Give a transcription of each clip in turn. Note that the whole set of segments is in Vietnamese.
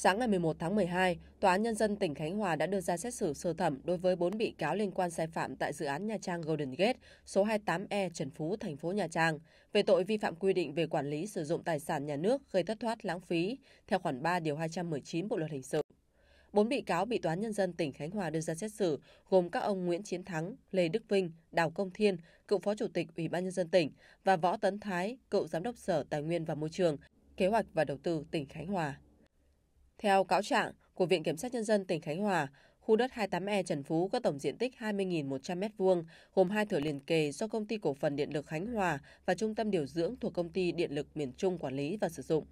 Sáng ngày 11 tháng 12, Tòa án Nhân dân tỉnh Khánh Hòa đã đưa ra xét xử sơ thẩm đối với 4 bị cáo liên quan sai phạm tại dự án Nha Trang Golden Gate số 28E Trần Phú, thành phố Nha Trang về tội vi phạm quy định về quản lý sử dụng tài sản nhà nước gây thất thoát lãng phí theo khoản 3 điều 219 Bộ luật hình sự. 4 bị cáo bị Tòa án Nhân dân tỉnh Khánh Hòa đưa ra xét xử gồm các ông Nguyễn Chiến Thắng, Lê Đức Vinh, Đào Công Thiên, cựu Phó Chủ tịch Ủy ban Nhân dân tỉnh và Võ Tấn Thái, cựu Giám đốc Sở Tài nguyên và Môi trường, Kế hoạch và Đầu tư tỉnh Khánh Hòa. Theo cáo trạng của Viện Kiểm sát Nhân dân tỉnh Khánh Hòa, khu đất 28E Trần Phú có tổng diện tích 20.100 m2, gồm hai thửa liền kề do Công ty Cổ phần Điện lực Khánh Hòa và Trung tâm Điều dưỡng thuộc Công ty Điện lực miền Trung quản lý và sử dụng.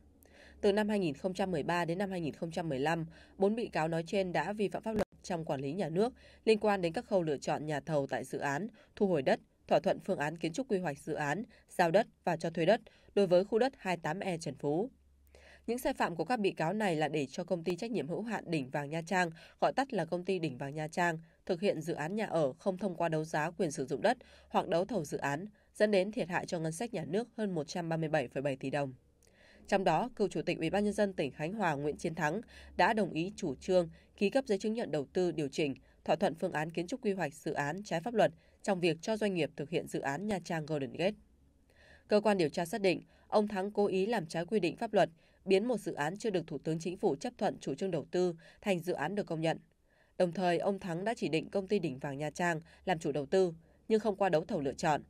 Từ năm 2013 đến năm 2015, bốn bị cáo nói trên đã vi phạm pháp luật trong quản lý nhà nước liên quan đến các khâu lựa chọn nhà thầu tại dự án, thu hồi đất, thỏa thuận phương án kiến trúc quy hoạch dự án, giao đất và cho thuê đất đối với khu đất 28E Trần Phú. Những sai phạm của các bị cáo này là để cho công ty trách nhiệm hữu hạn Đỉnh Vàng Nha Trang, gọi tắt là công ty Đỉnh Vàng Nha Trang, thực hiện dự án nhà ở không thông qua đấu giá quyền sử dụng đất hoặc đấu thầu dự án, dẫn đến thiệt hại cho ngân sách nhà nước hơn 137,7 tỷ đồng. Trong đó, cựu chủ tịch UBND tỉnh Khánh Hòa Nguyễn Chiến Thắng đã đồng ý chủ trương ký cấp giấy chứng nhận đầu tư điều chỉnh, thỏa thuận phương án kiến trúc quy hoạch dự án trái pháp luật trong việc cho doanh nghiệp thực hiện dự án Nha Trang Golden Gate. Cơ quan điều tra xác định, ông Thắng cố ý làm trái quy định pháp luật, biến một dự án chưa được Thủ tướng Chính phủ chấp thuận chủ trương đầu tư thành dự án được công nhận. Đồng thời, ông Thắng đã chỉ định công ty đỉnh vàng Nha Trang làm chủ đầu tư, nhưng không qua đấu thầu lựa chọn.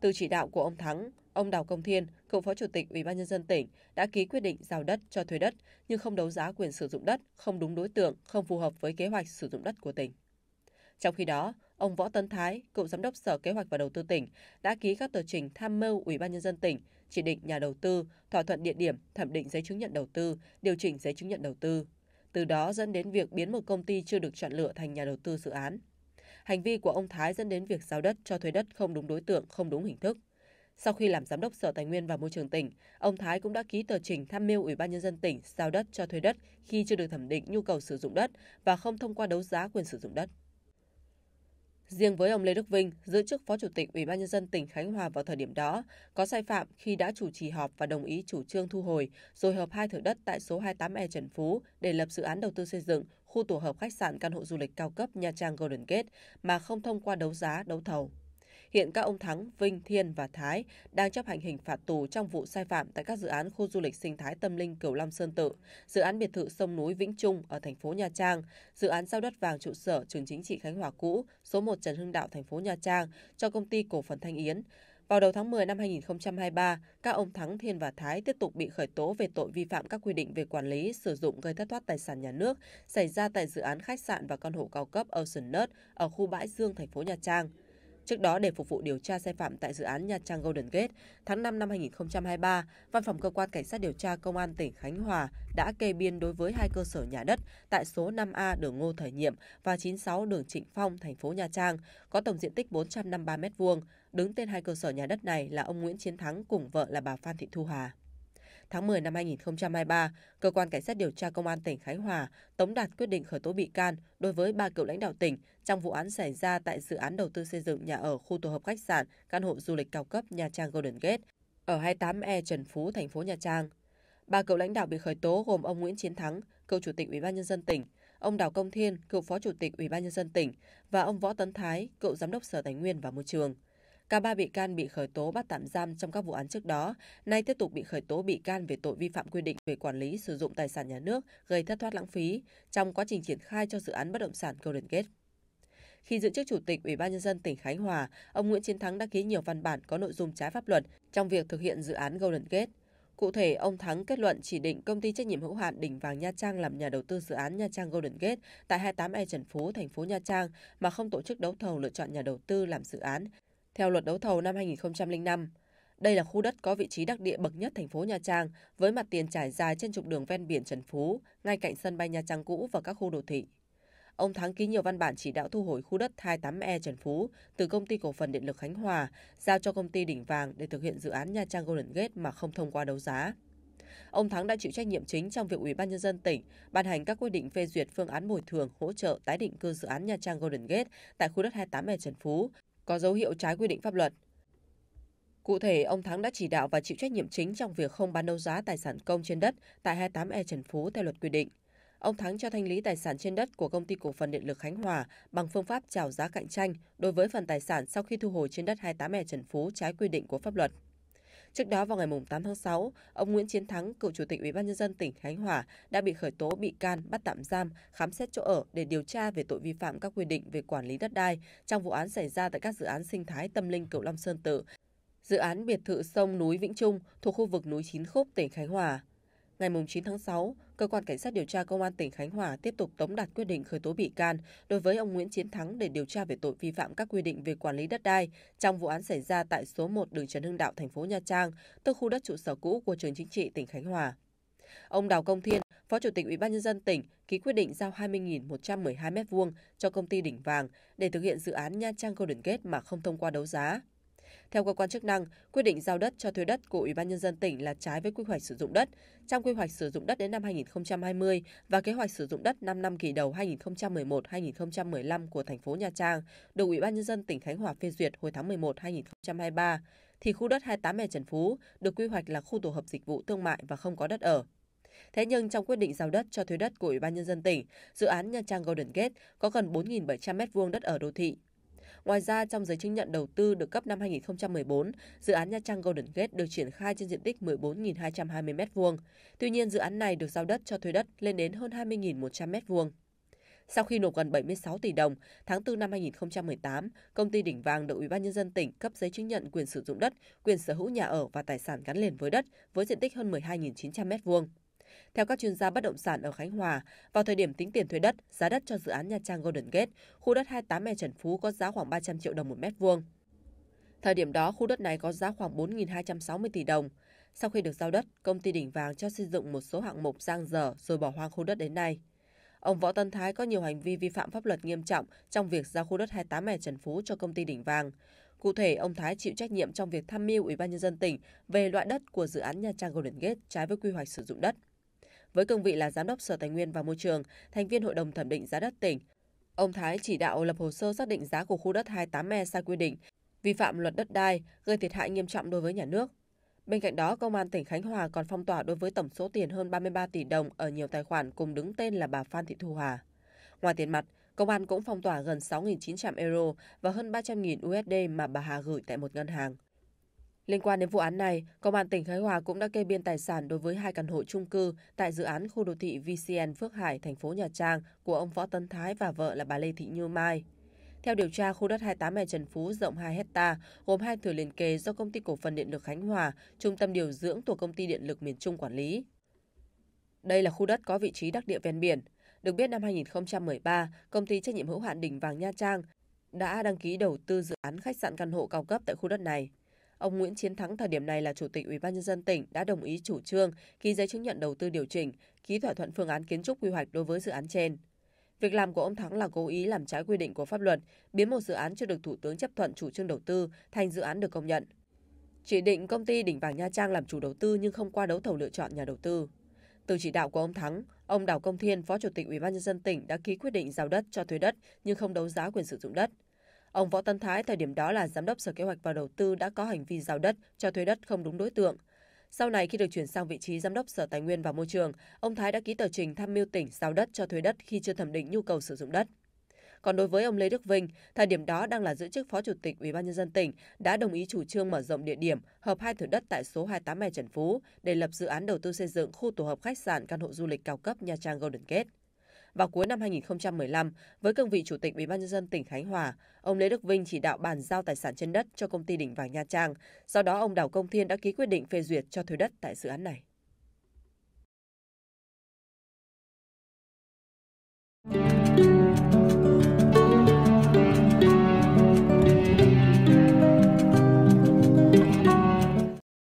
Từ chỉ đạo của ông Thắng, ông Đào Công Thiên, cựu phó chủ tịch Ủy ban nhân dân tỉnh đã ký quyết định giao đất cho thuê đất nhưng không đấu giá quyền sử dụng đất, không đúng đối tượng, không phù hợp với kế hoạch sử dụng đất của tỉnh. Trong khi đó, ông Võ tấn Thái, cựu giám đốc Sở Kế hoạch và Đầu tư tỉnh đã ký các tờ trình tham mưu Ủy ban nhân dân tỉnh chỉ định nhà đầu tư, thỏa thuận địa điểm, thẩm định giấy chứng nhận đầu tư, điều chỉnh giấy chứng nhận đầu tư. Từ đó dẫn đến việc biến một công ty chưa được chọn lựa thành nhà đầu tư dự án. Hành vi của ông Thái dẫn đến việc giao đất cho thuê đất không đúng đối tượng, không đúng hình thức. Sau khi làm giám đốc Sở Tài nguyên và Môi trường tỉnh, ông Thái cũng đã ký tờ trình tham mưu Ủy ban nhân dân tỉnh giao đất cho thuê đất khi chưa được thẩm định nhu cầu sử dụng đất và không thông qua đấu giá quyền sử dụng đất. Riêng với ông Lê Đức Vinh, giữ chức Phó Chủ tịch Ủy ban nhân dân tỉnh Khánh Hòa vào thời điểm đó, có sai phạm khi đã chủ trì họp và đồng ý chủ trương thu hồi rồi hợp hai thửa đất tại số 28E Trần Phú để lập dự án đầu tư xây dựng khu tổ hợp khách sạn căn hộ du lịch cao cấp Nha Trang Golden Gate mà không thông qua đấu giá, đấu thầu. Hiện các ông Thắng, Vinh, Thiên và Thái đang chấp hành hình phạt tù trong vụ sai phạm tại các dự án khu du lịch sinh thái tâm linh Cửu Long Sơn Tự, dự án biệt thự sông núi Vĩnh Trung ở thành phố Nha Trang, dự án giao đất vàng trụ sở trường chính trị Khánh Hòa cũ, số 1 Trần Hưng Đạo thành phố Nha Trang cho công ty cổ phần Thanh Yến. Vào đầu tháng 10 năm 2023, các ông Thắng, Thiên và Thái tiếp tục bị khởi tố về tội vi phạm các quy định về quản lý, sử dụng gây thất thoát tài sản nhà nước xảy ra tại dự án khách sạn và căn hộ cao cấp Ocean Nut ở khu bãi Dương, thành phố Nha Trang. Trước đó, để phục vụ điều tra sai phạm tại dự án Nha Trang Golden Gate, tháng 5 năm 2023, Văn phòng Cơ quan Cảnh sát điều tra Công an tỉnh Khánh Hòa đã kê biên đối với hai cơ sở nhà đất tại số 5A đường Ngô Thời Nhiệm và 96 đường Trịnh Phong, thành phố Nha Trang, có tổng diện tích 453 m2. Đứng tên hai cơ sở nhà đất này là ông Nguyễn Chiến Thắng cùng vợ là bà Phan Thị Thu Hà tháng 10 năm 2023, Cơ quan Cảnh sát điều tra Công an tỉnh Khánh Hòa tống đạt quyết định khởi tố bị can đối với ba cựu lãnh đạo tỉnh trong vụ án xảy ra tại dự án đầu tư xây dựng nhà ở khu tổ hợp khách sạn căn hộ du lịch cao cấp Nha Trang Golden Gate ở 28E Trần Phú, thành phố Nha Trang. Ba cựu lãnh đạo bị khởi tố gồm ông Nguyễn Chiến Thắng, cựu chủ tịch Ủy ban nhân dân tỉnh, ông Đào Công Thiên, cựu phó chủ tịch Ủy ban nhân dân tỉnh và ông Võ Tấn Thái, cựu giám đốc Sở Tài nguyên và Môi trường. Cả ba bị can bị khởi tố bắt tạm giam trong các vụ án trước đó, nay tiếp tục bị khởi tố bị can về tội vi phạm quy định về quản lý sử dụng tài sản nhà nước gây thất thoát lãng phí trong quá trình triển khai cho dự án bất động sản Golden Gate. Khi giữ chức chủ tịch Ủy ban nhân dân tỉnh Khánh Hòa, ông Nguyễn Chiến Thắng đã ký nhiều văn bản có nội dung trái pháp luật trong việc thực hiện dự án Golden Gate. Cụ thể, ông Thắng kết luận chỉ định công ty trách nhiệm hữu hạn Đỉnh Vàng Nha Trang làm nhà đầu tư dự án Nha Trang Golden Gate tại 28E Trần Phú, thành phố Nha Trang mà không tổ chức đấu thầu lựa chọn nhà đầu tư làm dự án theo luật đấu thầu năm 2005, đây là khu đất có vị trí đặc địa bậc nhất thành phố Nha Trang với mặt tiền trải dài trên trục đường ven biển Trần Phú, ngay cạnh sân bay Nha Trang cũ và các khu đô thị. Ông Thắng ký nhiều văn bản chỉ đạo thu hồi khu đất 28E Trần Phú từ công ty cổ phần điện lực Khánh Hòa, giao cho công ty Đỉnh Vàng để thực hiện dự án Nha Trang Golden Gate mà không thông qua đấu giá. Ông Thắng đã chịu trách nhiệm chính trong việc Ủy ban nhân dân tỉnh ban hành các quyết định phê duyệt phương án bồi thường, hỗ trợ tái định cư dự án Nha Trang Golden Gate tại khu đất 28 e Trần Phú có dấu hiệu trái quy định pháp luật. Cụ thể, ông Thắng đã chỉ đạo và chịu trách nhiệm chính trong việc không bán đấu giá tài sản công trên đất tại 28 E Trần Phú theo luật quy định. Ông Thắng cho thanh lý tài sản trên đất của công ty cổ phần điện lực Khánh Hòa bằng phương pháp chào giá cạnh tranh đối với phần tài sản sau khi thu hồi trên đất 28 E Trần Phú trái quy định của pháp luật. Trước đó vào ngày 8 tháng 6, ông Nguyễn Chiến Thắng, cựu chủ tịch Ủy ban nhân dân tỉnh Khánh Hòa đã bị khởi tố bị can bắt tạm giam, khám xét chỗ ở để điều tra về tội vi phạm các quy định về quản lý đất đai trong vụ án xảy ra tại các dự án sinh thái tâm linh Cửu Long Sơn Tự, dự án biệt thự sông núi Vĩnh Trung thuộc khu vực núi Chín Khúc, tỉnh Khánh Hòa. Ngày 9 tháng 6, Cơ quan Cảnh sát điều tra Công an tỉnh Khánh Hòa tiếp tục tống đạt quyết định khởi tố bị can đối với ông Nguyễn Chiến Thắng để điều tra về tội vi phạm các quy định về quản lý đất đai trong vụ án xảy ra tại số 1 đường Trần Hưng Đạo, thành phố Nha Trang, tức khu đất trụ sở cũ của trường chính trị tỉnh Khánh Hòa. Ông Đào Công Thiên, Phó Chủ tịch Ủy ban nhân dân tỉnh ký quyết định giao 20.112 m2 cho công ty Đỉnh Vàng để thực hiện dự án Nha Trang Golden Gate mà không thông qua đấu giá. Theo cơ quan chức năng, quyết định giao đất cho thuê đất của Ủy ban nhân dân tỉnh là trái với quy hoạch sử dụng đất. Trong quy hoạch sử dụng đất đến năm 2020 và kế hoạch sử dụng đất 5 năm kỳ đầu 2011-2015 của thành phố Nha Trang được Ủy ban nhân dân tỉnh Khánh Hòa phê duyệt hồi tháng 11 2023 thì khu đất 28 e Trần Phú được quy hoạch là khu tổ hợp dịch vụ thương mại và không có đất ở. Thế nhưng trong quyết định giao đất cho thuê đất của Ủy ban nhân dân tỉnh, dự án Nha Trang Golden Gate có gần 4.700 m2 đất ở đô thị Ngoài ra, trong giấy chứng nhận đầu tư được cấp năm 2014, dự án Nha Trang Golden Gate được triển khai trên diện tích 14.220 m2. Tuy nhiên, dự án này được giao đất cho thuê đất lên đến hơn 20.100 m2. Sau khi nộp gần 76 tỷ đồng, tháng 4 năm 2018, công ty Đỉnh Vàng được Ủy ban nhân dân tỉnh cấp giấy chứng nhận quyền sử dụng đất, quyền sở hữu nhà ở và tài sản gắn liền với đất với diện tích hơn 12.900 m2. Theo các chuyên gia bất động sản ở Khánh Hòa, vào thời điểm tính tiền thuế đất, giá đất cho dự án Nha Trang Golden Gate, khu đất 28 mè Trần Phú có giá khoảng 300 triệu đồng một mét vuông. Thời điểm đó, khu đất này có giá khoảng 4.260 tỷ đồng. Sau khi được giao đất, công ty Đỉnh Vàng cho xây dựng một số hạng mục giang dở rồi bỏ hoang khu đất đến nay. Ông Võ Tân Thái có nhiều hành vi vi phạm pháp luật nghiêm trọng trong việc giao khu đất 28 mè Trần Phú cho công ty Đỉnh Vàng. Cụ thể, ông Thái chịu trách nhiệm trong việc tham mưu Ủy ban nhân dân tỉnh về loại đất của dự án Nha Trang Golden Gate trái với quy hoạch sử dụng đất với cương vị là Giám đốc Sở Tài nguyên và Môi trường, thành viên Hội đồng Thẩm định Giá đất tỉnh. Ông Thái chỉ đạo lập hồ sơ xác định giá của khu đất 28E sai quy định, vi phạm luật đất đai, gây thiệt hại nghiêm trọng đối với nhà nước. Bên cạnh đó, Công an tỉnh Khánh Hòa còn phong tỏa đối với tổng số tiền hơn 33 tỷ đồng ở nhiều tài khoản cùng đứng tên là bà Phan Thị Thu Hà. Ngoài tiền mặt, Công an cũng phong tỏa gần 6.900 euro và hơn 300.000 USD mà bà Hà gửi tại một ngân hàng. Liên quan đến vụ án này, Công an tỉnh Khánh Hòa cũng đã kê biên tài sản đối với hai căn hộ chung cư tại dự án khu đô thị VCN Phước Hải, thành phố Nhà Trang của ông Võ Tấn Thái và vợ là bà Lê Thị Như Mai. Theo điều tra, khu đất 28 Hè Trần Phú rộng 2 hecta, gồm hai thửa liền kề do công ty cổ phần điện lực Khánh Hòa, trung tâm điều dưỡng thuộc công ty điện lực miền Trung quản lý. Đây là khu đất có vị trí đắc địa ven biển. Được biết năm 2013, công ty trách nhiệm hữu hạn Đỉnh Vàng Nha Trang đã đăng ký đầu tư dự án khách sạn căn hộ cao cấp tại khu đất này. Ông Nguyễn Chiến Thắng thời điểm này là Chủ tịch Ủy ban nhân dân tỉnh đã đồng ý chủ trương ký giấy chứng nhận đầu tư điều chỉnh, ký thỏa thuận phương án kiến trúc quy hoạch đối với dự án trên. Việc làm của ông Thắng là cố ý làm trái quy định của pháp luật, biến một dự án chưa được Thủ tướng chấp thuận chủ trương đầu tư thành dự án được công nhận. Chỉ định công ty Đỉnh Vàng Nha Trang làm chủ đầu tư nhưng không qua đấu thầu lựa chọn nhà đầu tư. Từ chỉ đạo của ông Thắng, ông Đào Công Thiên, Phó Chủ tịch Ủy ban nhân dân tỉnh đã ký quyết định giao đất cho thuê đất nhưng không đấu giá quyền sử dụng đất. Ông Võ Tân Thái thời điểm đó là giám đốc Sở Kế hoạch và Đầu tư đã có hành vi giao đất cho thuê đất không đúng đối tượng. Sau này khi được chuyển sang vị trí giám đốc Sở Tài nguyên và Môi trường, ông Thái đã ký tờ trình tham mưu tỉnh giao đất cho thuê đất khi chưa thẩm định nhu cầu sử dụng đất. Còn đối với ông Lê Đức Vinh, thời điểm đó đang là giữ chức Phó Chủ tịch Ủy ban nhân dân tỉnh, đã đồng ý chủ trương mở rộng địa điểm hợp hai thửa đất tại số 28 Mai e Trần Phú để lập dự án đầu tư xây dựng khu tổ hợp khách sạn căn hộ du lịch cao cấp Nha Trang Golden Gate. Vào cuối năm 2015, với cương vị Chủ tịch UBND tỉnh Khánh Hòa, ông Lê Đức Vinh chỉ đạo bàn giao tài sản trên đất cho công ty đỉnh vàng Nha Trang. Sau đó ông Đào Công Thiên đã ký quyết định phê duyệt cho thuê đất tại dự án này.